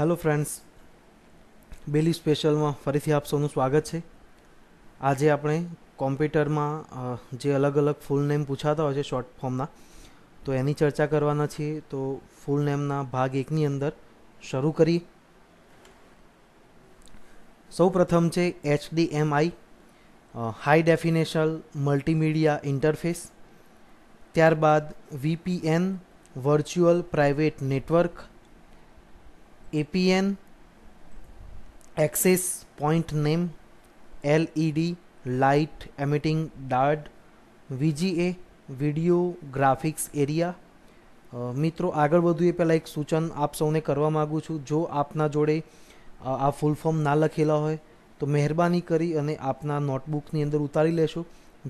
hello friends બેલી સ્પેશિયલમાં ફરીથી આપ સૌનું સ્વાગત છે આજે આપણે કોમ્પ્યુટરમાં જે અલગ અલગ ફૂલ નેમ પૂછાતા હોય છે શોર્ટ ફોર્મના તો એની ચર્ચા કરવાના છીએ તો ફૂલ નેમના ભાગ એકની અંદર શરૂ કરી સૌ પ્રથમ છે HDMI high definition multimedia interface ત્યારબાદ VPN virtual private network APN access point name LED light emitting ડાર્ડ વીજીએ વિડીયો ગ્રાફિક્સ એરિયા મિત્રો આગળ વધુ એ પહેલાં એક સૂચન આપ સૌને કરવા માગું છું જો આપના જોડે આ ફૂલ ફોર્મ ના લખેલા હોય તો મહેરબાની કરી અને આપના નોટબુકની અંદર ઉતારી લેશો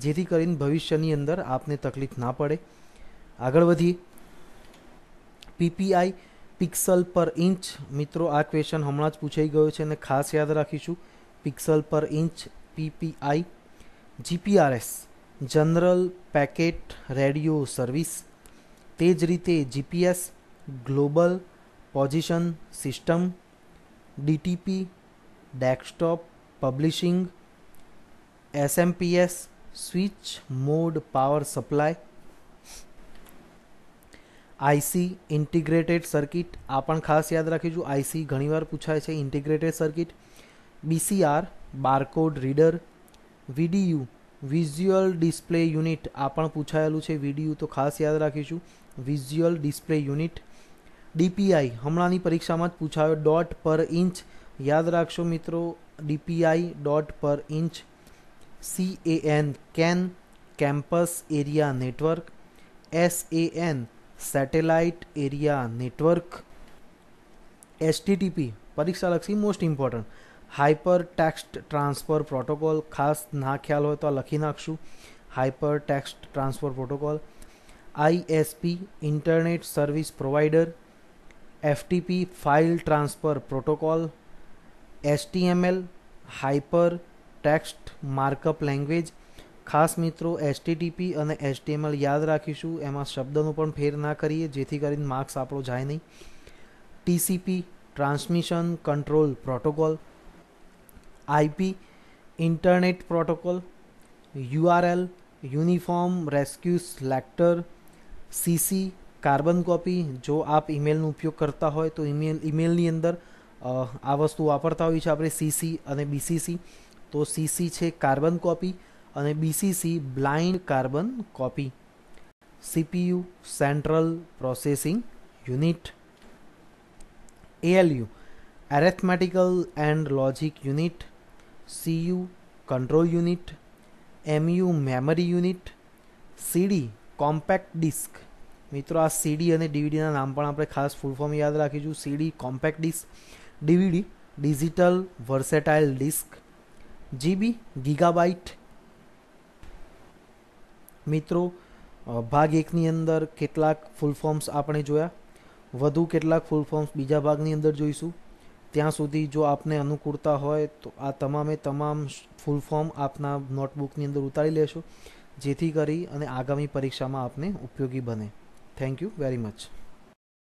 જેથી કરીને ભવિષ્યની અંદર આપને તકલીફ ના પડે આગળ વધીએ પીપીઆઈ પિક્સલ પર ઇંચ મિત્રો આ ક્વેશ્ચન હમણાં જ પૂછાઈ ગયો છે અને ખાસ યાદ રાખીશું pixel per inch PPI GPRS general packet radio service તે જ રીતે GPS global position system DTP desktop publishing SMPS switch mode power supply IC integrated circuit આ પણ ખાસ યાદ રાખીશું આઈસી ઘણીવાર પૂછાય છે integrated circuit BCR barcode reader VDU visual display unit આ પણ પૂછાયેલું છે વીડીયુ તો ખાસ યાદ રાખીશું વિઝ્યુઅલ ડિસ્પ્લે યુનિટ ડીપીઆઈ હમણાંની પરીક્ષામાં જ પૂછાયો ડોટ પર ઇંચ યાદ રાખશો મિત્રો DPI dot per inch CAN can campus area network SAN satellite area network S પરીક્ષા લક્ષી most important hypertext transfer protocol ખાસ ના ખ્યાલ હોય તો આ લખી નાખશું hypertext transfer protocol ISP internet service provider FTP file transfer protocol HTML hypertext markup language ખાસ મિત્રો એચટીટીપી અને એચટીએમએલ યાદ રાખીશું એમાં શબ્દનો પણ ફેર ના કરીએ જેથી કરીને માર્ક્સ આપણો જાય નહીં TCP transmission control protocol IP internet protocol URL uniform resource locator CC carbon copy જો આપ ઈમેલનો ઉપયોગ કરતા હોય તો ઈમેલ ઈમેલની અંદર આ વસ્તુ વાપરતા હોય છે આપણે સીસી અને બીસીસી તો સીસી છે કાર્બન કોપી અને BCC blind carbon copy CPU central processing unit ALU arithmetical and logic unit CU control unit MU memory unit CD compact disc મિત્રો આ સીડી અને ડીવીડીના નામ પણ આપણે ખાસ ફૂલ ફોર્મ યાદ રાખીશું CD compact disc DVD digital versatile disc GB gigabyte મિત્રો ભાગ એકની અંદર કેટલાક ફૂલ ફોર્મ્સ આપણે જોયા વધુ કેટલાક ફૂલ ફોર્મ્સ બીજા ભાગની અંદર જોઈશું ત્યાં સુધી જો આપને અનુકૂળતા હોય તો આ તમામે તમામ ફૂલ ફોર્મ આપના નોટબુકની અંદર ઉતારી લેશો જેથી કરી અને આગામી પરીક્ષામાં આપને ઉપયોગી બને થેન્ક યુ વેરી મચ